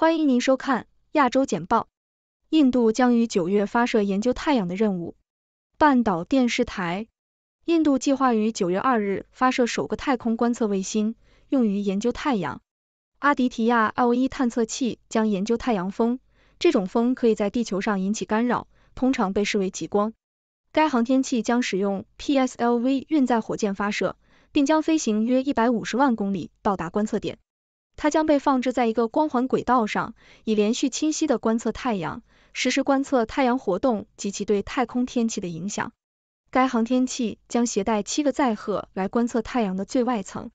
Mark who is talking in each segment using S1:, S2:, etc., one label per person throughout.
S1: 欢迎您收看《亚洲简报》。印度将于九月发射研究太阳的任务。半岛电视台。印度计划于九月二日发射首个太空观测卫星，用于研究太阳。阿迪提亚 L 一探测器将研究太阳风，这种风可以在地球上引起干扰，通常被视为极光。该航天器将使用 PSLV 运载火箭发射，并将飞行约一百五十万公里到达观测点。它将被放置在一个光环轨道上，以连续清晰的观测太阳，实时观测太阳活动及其对太空天气的影响。该航天器将携带七个载荷来观测太阳的最外层，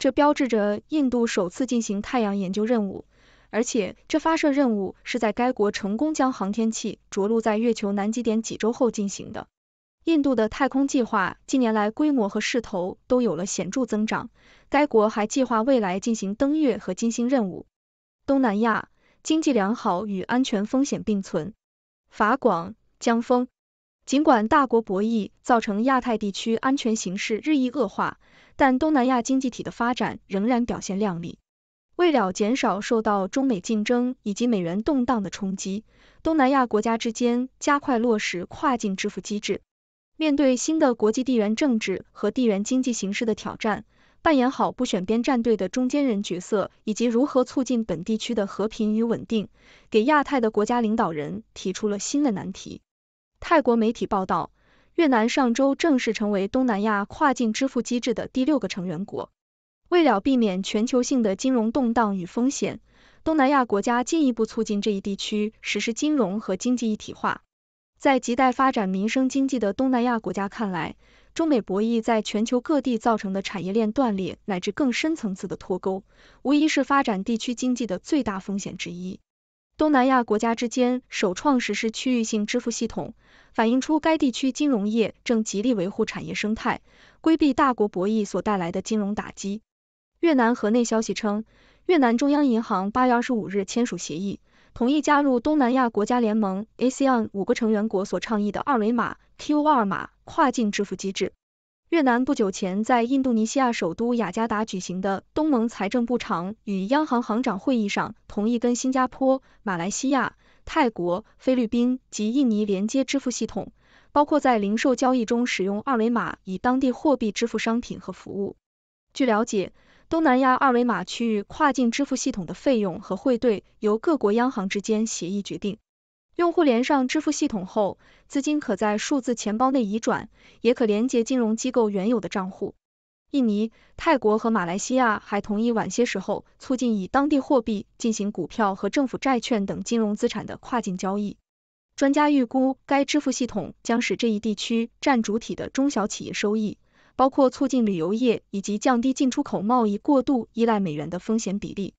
S1: 这标志着印度首次进行太阳研究任务，而且这发射任务是在该国成功将航天器着陆在月球南极点几周后进行的。印度的太空计划近年来规模和势头都有了显著增长，该国还计划未来进行登月和金星任务。东南亚经济良好与安全风险并存。法广江峰，尽管大国博弈造成亚太地区安全形势日益恶化，但东南亚经济体的发展仍然表现靓丽。为了减少受到中美竞争以及美元动荡的冲击，东南亚国家之间加快落实跨境支付机制。面对新的国际地缘政治和地缘经济形势的挑战，扮演好不选边站队的中间人角色，以及如何促进本地区的和平与稳定，给亚太的国家领导人提出了新的难题。泰国媒体报道，越南上周正式成为东南亚跨境支付机制的第六个成员国。为了避免全球性的金融动荡与风险，东南亚国家进一步促进这一地区实施金融和经济一体化。在亟待发展民生经济的东南亚国家看来，中美博弈在全球各地造成的产业链断裂乃至更深层次的脱钩，无疑是发展地区经济的最大风险之一。东南亚国家之间首创实施区域性支付系统，反映出该地区金融业正极力维护产业生态，规避大国博弈所带来的金融打击。越南河内消息称，越南中央银行八月二十五日签署协议。同意加入东南亚国家联盟 （ASEAN） 五个成员国所倡议的二维码 （QR 码）跨境支付机制。越南不久前在印度尼西亚首都雅加达举行的东盟财政部长与央行行长会议上，同意跟新加坡、马来西亚、泰国、菲律宾及印尼连接支付系统，包括在零售交易中使用二维码以当地货币支付商品和服务。据了解。东南亚二维码区域跨境支付系统的费用和汇兑由各国央行之间协议决定。用户连上支付系统后，资金可在数字钱包内移转，也可连接金融机构原有的账户。印尼、泰国和马来西亚还同意晚些时候促进以当地货币进行股票和政府债券等金融资产的跨境交易。专家预估，该支付系统将使这一地区占主体的中小企业收益。包括促进旅游业以及降低进出口贸易过度依赖美元的风险比例。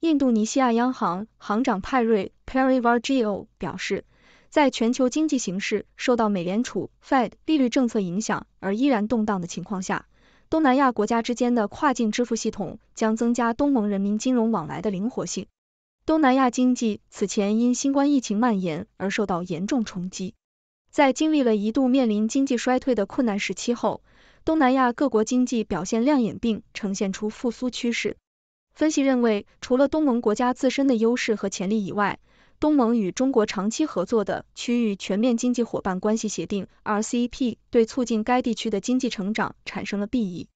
S1: 印度尼西亚央行行长派瑞 （Perry w a r i o 表示，在全球经济形势受到美联储 （Fed） 利率政策影响而依然动荡的情况下，东南亚国家之间的跨境支付系统将增加东盟人民金融往来的灵活性。东南亚经济此前因新冠疫情蔓延而受到严重冲击，在经历了一度面临经济衰退的困难时期后。东南亚各国经济表现亮眼，并呈现出复苏趋势。分析认为，除了东盟国家自身的优势和潜力以外，东盟与中国长期合作的区域全面经济伙伴关系协定 （RCEP） 对促进该地区的经济成长产生了裨益。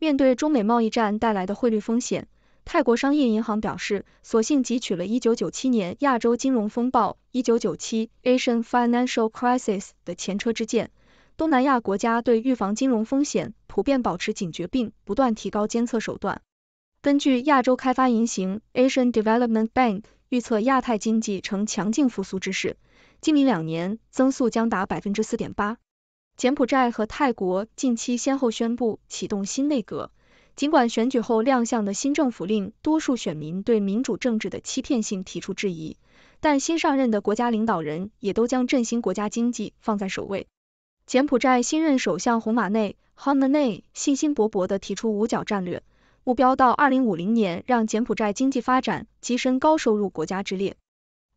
S1: 面对中美贸易战带来的汇率风险，泰国商业银行表示，索性汲取了1997年亚洲金融风暴 （1997 Asian Financial Crisis） 的前车之鉴。东南亚国家对预防金融风险普遍保持警觉，并不断提高监测手段。根据亚洲开发银行 （Asian Development Bank） 预测，亚太经济呈强劲复苏之势，近明两年增速将达百分之四点八。柬埔寨和泰国近期先后宣布启动新内阁，尽管选举后亮相的新政府令多数选民对民主政治的欺骗性提出质疑，但新上任的国家领导人也都将振兴国家经济放在首位。柬埔寨新任首相洪马内 h o m m a n e 信心勃勃地提出五角战略，目标到二零五零年让柬埔寨经济发展跻身高收入国家之列。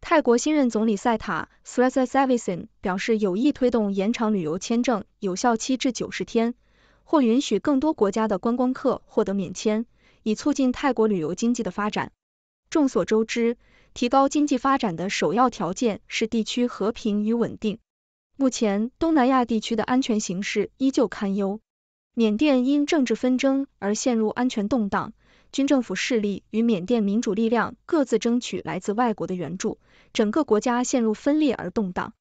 S1: 泰国新任总理塞塔 t h a i s o n 表示有意推动延长旅游签证有效期至九十天，或允许更多国家的观光客获得免签，以促进泰国旅游经济的发展。众所周知，提高经济发展的首要条件是地区和平与稳定。目前，东南亚地区的安全形势依旧堪忧。缅甸因政治纷争而陷入安全动荡，军政府势力与缅甸民主力量各自争取来自外国的援助，整个国家陷入分裂而动荡。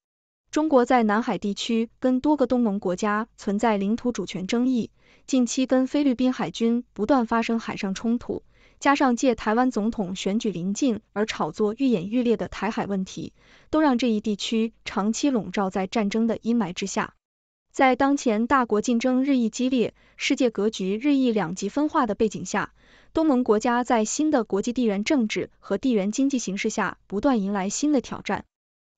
S1: 中国在南海地区跟多个东盟国家存在领土主权争议，近期跟菲律宾海军不断发生海上冲突。加上借台湾总统选举临近而炒作愈演愈烈的台海问题，都让这一地区长期笼罩在战争的阴霾之下。在当前大国竞争日益激烈、世界格局日益两极分化的背景下，东盟国家在新的国际地缘政治和地缘经济形势下，不断迎来新的挑战。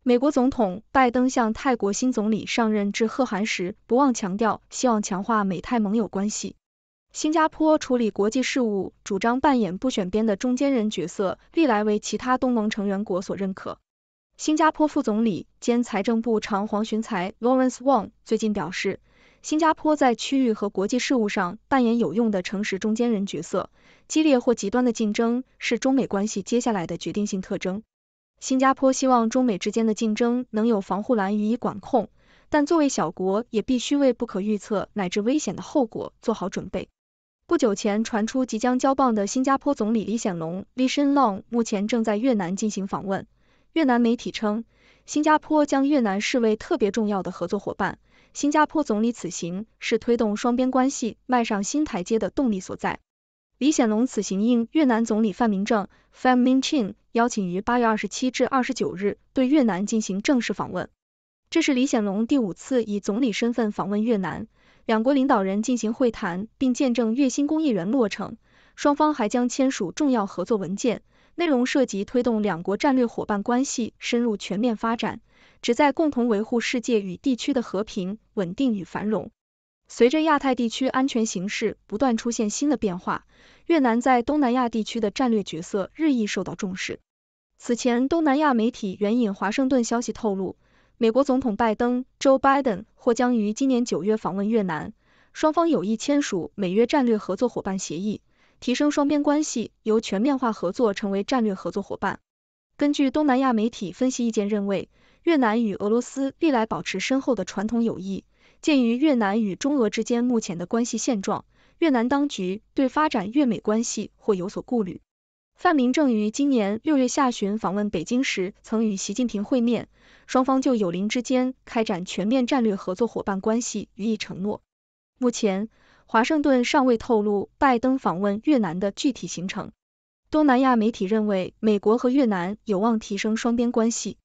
S1: 美国总统拜登向泰国新总理上任致贺函时，不忘强调希望强化美泰盟友关系。新加坡处理国际事务，主张扮演不选边的中间人角色，历来为其他东盟成员国所认可。新加坡副总理兼财政部长黄循财 （Lawrence Wong） 最近表示，新加坡在区域和国际事务上扮演有用的诚实中间人角色。激烈或极端的竞争是中美关系接下来的决定性特征。新加坡希望中美之间的竞争能有防护栏予以管控，但作为小国，也必须为不可预测乃至危险的后果做好准备。不久前传出即将交棒的新加坡总理李显龙 （Lee s i e n l o n g 目前正在越南进行访问。越南媒体称，新加坡将越南视为特别重要的合作伙伴。新加坡总理此行是推动双边关系迈上新台阶的动力所在。李显龙此行应越南总理范明政 （Pham Minh c h i n 邀请，于八月二十七至二十九日对越南进行正式访问。这是李显龙第五次以总理身份访问越南。两国领导人进行会谈，并见证越新工业园落成。双方还将签署重要合作文件，内容涉及推动两国战略伙伴关系深入全面发展，旨在共同维护世界与地区的和平、稳定与繁荣。随着亚太地区安全形势不断出现新的变化，越南在东南亚地区的战略角色日益受到重视。此前，东南亚媒体援引华盛顿消息透露。美国总统拜登 Joe Biden 或将于今年九月访问越南，双方有意签署美越战略合作伙伴协议，提升双边关系，由全面化合作成为战略合作伙伴。根据东南亚媒体分析意见认为，越南与俄罗斯历来保持深厚的传统友谊，鉴于越南与中俄之间目前的关系现状，越南当局对发展越美关系或有所顾虑。范明正于今年六月下旬访问北京时，曾与习近平会面，双方就友邻之间开展全面战略合作伙伴关系予以承诺。目前，华盛顿尚未透露拜登访问越南的具体行程。东南亚媒体认为，美国和越南有望提升双边关系。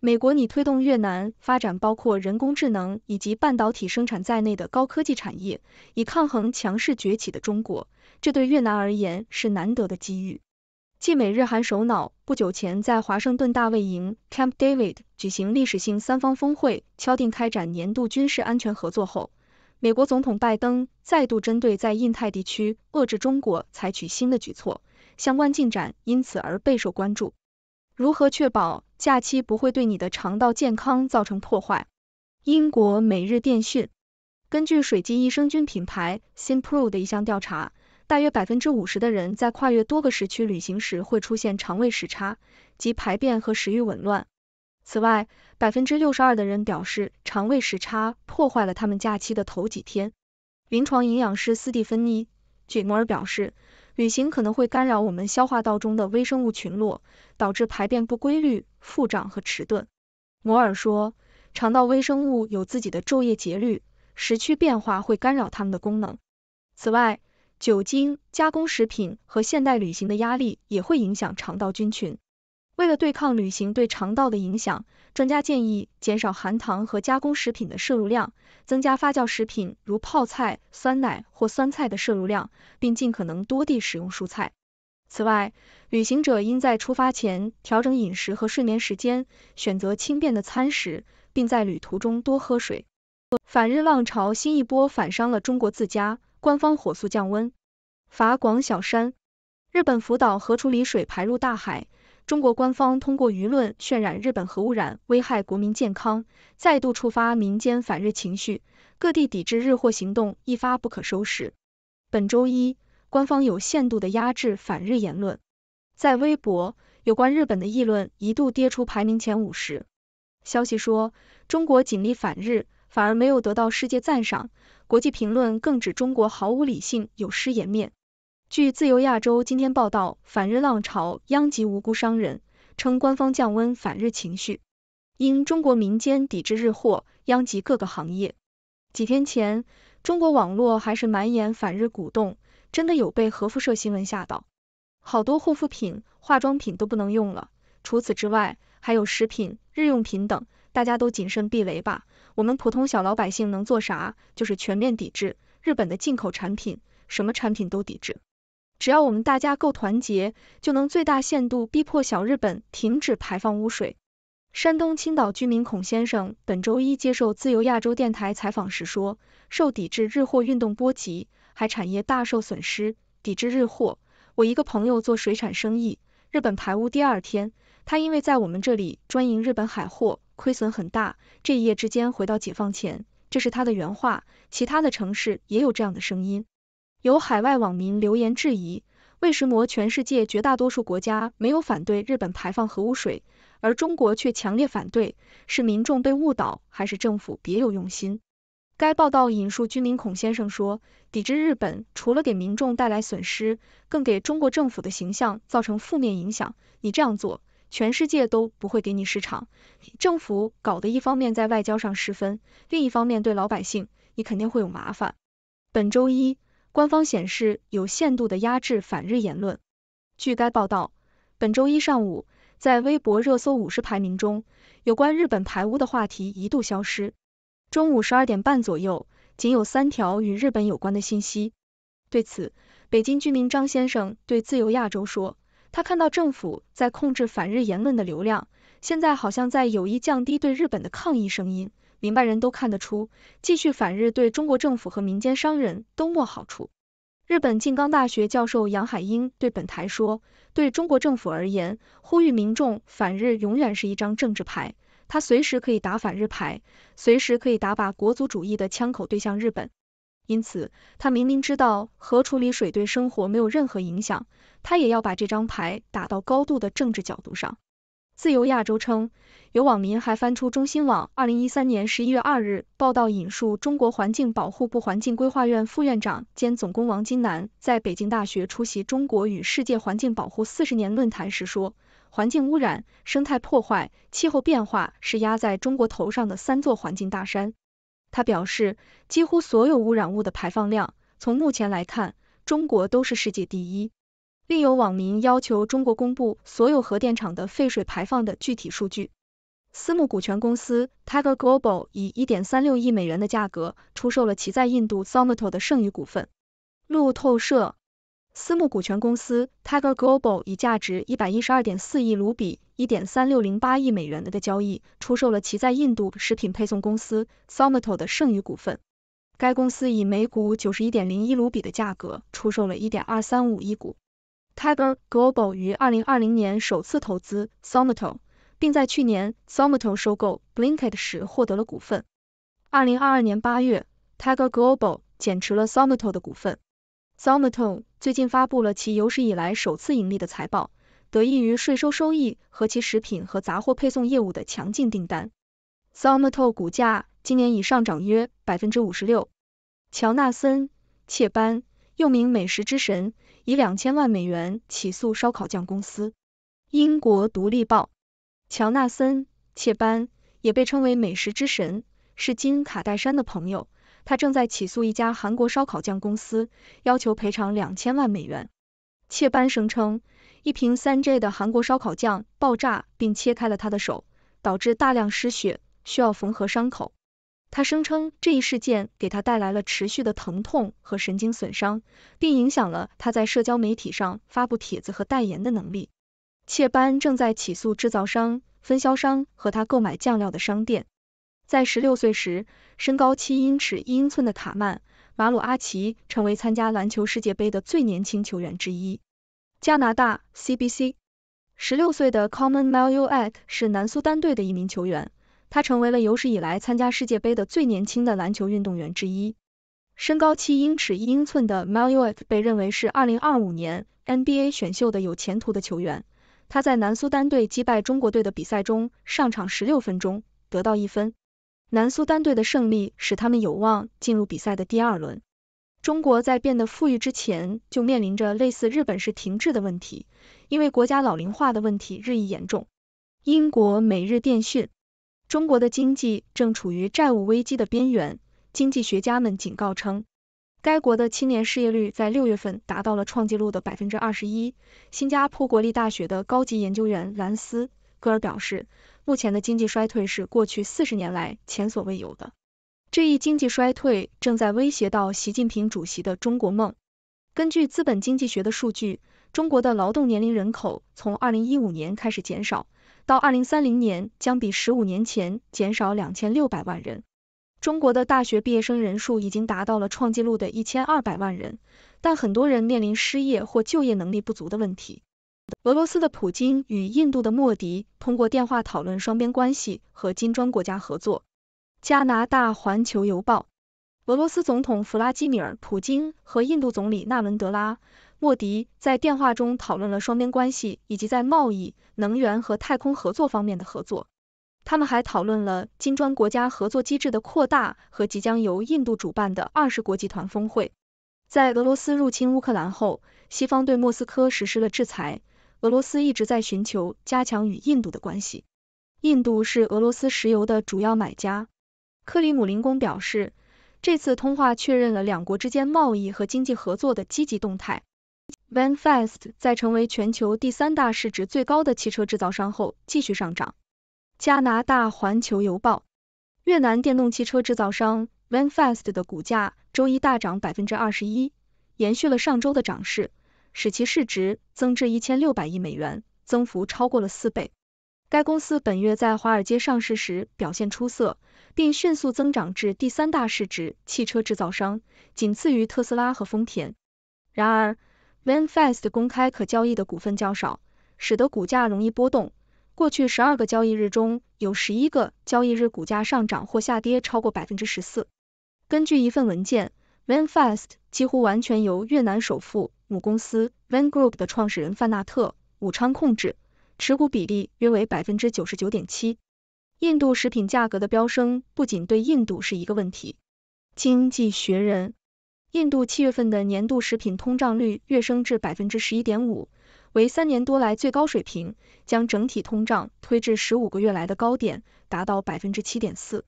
S1: 美国拟推动越南发展包括人工智能以及半导体生产在内的高科技产业，以抗衡强势崛起的中国，这对越南而言是难得的机遇。继美日韩首脑不久前在华盛顿大卫营 Camp David 举行历史性三方峰会，敲定开展年度军事安全合作后，美国总统拜登再度针对在印太地区遏制中国采取新的举措，相关进展因此而备受关注。如何确保假期不会对你的肠道健康造成破坏？英国每日电讯根据水基益生菌品牌 Simpro 的一项调查。大约百分之五十的人在跨越多个时区旅行时会出现肠胃时差及排便和食欲紊乱。此外，百分之六十二的人表示肠胃时差破坏了他们假期的头几天。临床营养师斯蒂芬妮·据摩尔表示，旅行可能会干扰我们消化道中的微生物群落，导致排便不规律、腹胀和迟钝。摩尔说，肠道微生物有自己的昼夜节律，时区变化会干扰它们的功能。此外，酒精、加工食品和现代旅行的压力也会影响肠道菌群。为了对抗旅行对肠道的影响，专家建议减少含糖和加工食品的摄入量，增加发酵食品如泡菜、酸奶或酸菜的摄入量，并尽可能多地使用蔬菜。此外，旅行者应在出发前调整饮食和睡眠时间，选择轻便的餐食，并在旅途中多喝水。反日浪潮新一波反伤了中国自家。官方火速降温。法广小山，日本福岛核处理水排入大海，中国官方通过舆论渲染日本核污染危害国民健康，再度触发民间反日情绪，各地抵制日货行动一发不可收拾。本周一，官方有限度的压制反日言论，在微博有关日本的议论一度跌出排名前五十。消息说，中国尽力反日。反而没有得到世界赞赏，国际评论更指中国毫无理性，有失颜面。据《自由亚洲》今天报道，反日浪潮殃及无辜商人，称官方降温反日情绪，因中国民间抵制日货，殃及各个行业。几天前，中国网络还是满眼反日鼓动，真的有被核辐射新闻吓到，好多护肤品、化妆品都不能用了。除此之外，还有食品、日用品等，大家都谨慎避雷吧。我们普通小老百姓能做啥？就是全面抵制日本的进口产品，什么产品都抵制。只要我们大家够团结，就能最大限度逼迫小日本停止排放污水。山东青岛居民孔先生本周一接受自由亚洲电台采访时说，受抵制日货运动波及，海产业大受损失。抵制日货，我一个朋友做水产生意，日本排污第二天，他因为在我们这里专营日本海货。亏损很大，这一夜之间回到解放前，这是他的原话。其他的城市也有这样的声音。有海外网民留言质疑，为什么全世界绝大多数国家没有反对日本排放核污水，而中国却强烈反对？是民众被误导，还是政府别有用心？该报道引述居民孔先生说，抵制日本除了给民众带来损失，更给中国政府的形象造成负面影响。你这样做。全世界都不会给你市场，政府搞的一方面在外交上失分，另一方面对老百姓，你肯定会有麻烦。本周一，官方显示有限度的压制反日言论。据该报道，本周一上午，在微博热搜五十排名中，有关日本排污的话题一度消失。中午十二点半左右，仅有三条与日本有关的信息。对此，北京居民张先生对自由亚洲说。他看到政府在控制反日言论的流量，现在好像在有意降低对日本的抗议声音。明白人都看得出，继续反日对中国政府和民间商人都没好处。日本静冈大学教授杨海英对本台说，对中国政府而言，呼吁民众反日永远是一张政治牌，他随时可以打反日牌，随时可以打把国族主义的枪口对向日本。因此，他明明知道核处理水对生活没有任何影响，他也要把这张牌打到高度的政治角度上。自由亚洲称，有网民还翻出中新网二零一三年十一月二日报道，引述中国环境保护部环境规划院副院长兼总工王金南在北京大学出席中国与世界环境保护四十年论坛时说，环境污染、生态破坏、气候变化是压在中国头上的三座环境大山。他表示，几乎所有污染物的排放量，从目前来看，中国都是世界第一。另有网民要求中国公布所有核电厂的废水排放的具体数据。私募股权公司 Tiger Global 以1.36亿美元的价格出售了其在印度 s o m a t o 的剩余股份。路透社。私募股权公司 Tiger Global 以价值一百一十二点四亿卢比、一点三六零八亿美元的交易，出售了其在印度食品配送公司 Somato 的剩余股份。该公司以每股九十一点零一卢比的价格出售了一点二三五亿股。Tiger Global 于二零二零年首次投资 Somato，并在去年 Somato 收购 Blinket 时获得了股份。二零二二年八月，Tiger Global 减持了 Somato 的股份。s o m a t o 最近发布了其有史以来首次盈利的财报，得益于税收收益和其食品和杂货配送业务的强劲订单。s o m a t o 股价今年已上涨约百分之五十六。乔纳森·切班，又名美食之神，以两千万美元起诉烧烤酱公司。英国独立报。乔纳森·切班也被称为美食之神，是金卡戴珊的朋友。他正在起诉一家韩国烧烤酱公司，要求赔偿两千万美元。切班声称，一瓶 3J 的韩国烧烤酱爆炸并切开了他的手，导致大量失血，需要缝合伤口。他声称这一事件给他带来了持续的疼痛和神经损伤，并影响了他在社交媒体上发布帖子和代言的能力。切班正在起诉制造商、分销商和他购买酱料的商店。在十六岁时，身高七英尺一英寸的卡曼马鲁阿奇成为参加篮球世界杯的最年轻球员之一。加拿大 CBC，十六岁的 Common Maluak 是南苏丹队的一名球员，他成为了有史以来参加世界杯的最年轻的篮球运动员之一。身高七英尺一英寸的 Maluak 被认为是二零二五年 NBA 选秀的有前途的球员。他在南苏丹队击败中国队的比赛中上场十六分钟，得到一分。南苏丹队的胜利使他们有望进入比赛的第二轮。中国在变得富裕之前就面临着类似日本式停滞的问题，因为国家老龄化的问题日益严重。英国每日电讯：中国的经济正处于债务危机的边缘，经济学家们警告称，该国的青年失业率在六月份达到了创纪录的百分之二十一。新加坡国立大学的高级研究员兰斯·戈尔表示。目前的经济衰退是过去四十年来前所未有的，这一经济衰退正在威胁到习近平主席的中国梦。根据资本经济学的数据，中国的劳动年龄人口从二零一五年开始减少，到二零三零年将比十五年前减少两千六百万人。中国的大学毕业生人数已经达到了创纪录的一千二百万人，但很多人面临失业或就业能力不足的问题。俄罗斯的普京与印度的莫迪通过电话讨论双边关系和金砖国家合作。加拿大环球邮报，俄罗斯总统弗拉基米尔·普京和印度总理纳伦德拉·莫迪在电话中讨论了双边关系以及在贸易、能源和太空合作方面的合作。他们还讨论了金砖国家合作机制的扩大和即将由印度主办的二十国集团峰会。在俄罗斯入侵乌克兰后，西方对莫斯科实施了制裁。俄罗斯一直在寻求加强与印度的关系，印度是俄罗斯石油的主要买家。克里姆林宫表示，这次通话确认了两国之间贸易和经济合作的积极动态。VanFast 在成为全球第三大市值最高的汽车制造商后继续上涨。加拿大环球邮报，越南电动汽车制造商 VanFast 的股价周一大涨百分之二十一，延续了上周的涨势。使其市值增至一千六百亿美元，增幅超过了四倍。该公司本月在华尔街上市时表现出色，并迅速增长至第三大市值汽车制造商，仅次于特斯拉和丰田。然而，VanFest 公开可交易的股份较少，使得股价容易波动。过去十二个交易日中，有十一个交易日股价上涨或下跌超过百分之十四。根据一份文件。Vanfast 几乎完全由越南首富母公司 Van Group 的创始人范纳特武昌控制，持股比例约为百分之九十九点七。印度食品价格的飙升不仅对印度是一个问题。经济学人：印度七月份的年度食品通胀率跃升至百分之十一点五，为三年多来最高水平，将整体通胀推至十五个月来的高点，达到百分之七点四。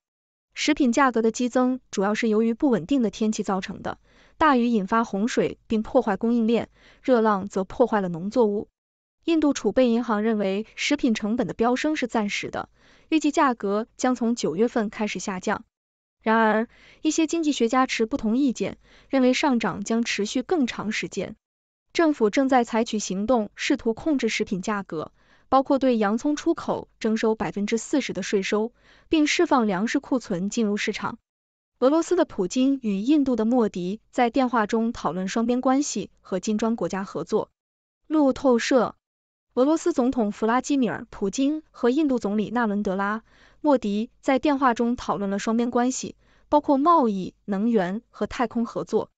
S1: 食品价格的激增主要是由于不稳定的天气造成的，大雨引发洪水并破坏供应链，热浪则破坏了农作物。印度储备银行认为，食品成本的飙升是暂时的，预计价格将从九月份开始下降。然而，一些经济学家持不同意见，认为上涨将持续更长时间。政府正在采取行动，试图控制食品价格。包括对洋葱出口征收百分之四十的税收，并释放粮食库存进入市场。俄罗斯的普京与印度的莫迪在电话中讨论双边关系和金砖国家合作。路透社，俄罗斯总统弗拉基米尔·普京和印度总理纳伦德拉·莫迪在电话中讨论了双边关系，包括贸易、能源和太空合作。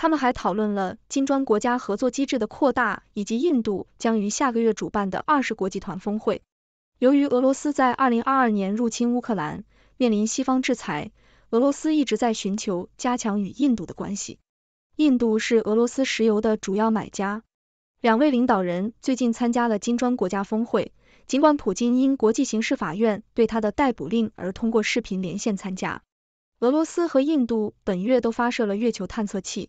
S1: 他们还讨论了金砖国家合作机制的扩大，以及印度将于下个月主办的二十国集团峰会。由于俄罗斯在二零二二年入侵乌克兰，面临西方制裁，俄罗斯一直在寻求加强与印度的关系。印度是俄罗斯石油的主要买家。两位领导人最近参加了金砖国家峰会，尽管普京因国际刑事法院对他的逮捕令而通过视频连线参加。俄罗斯和印度本月都发射了月球探测器。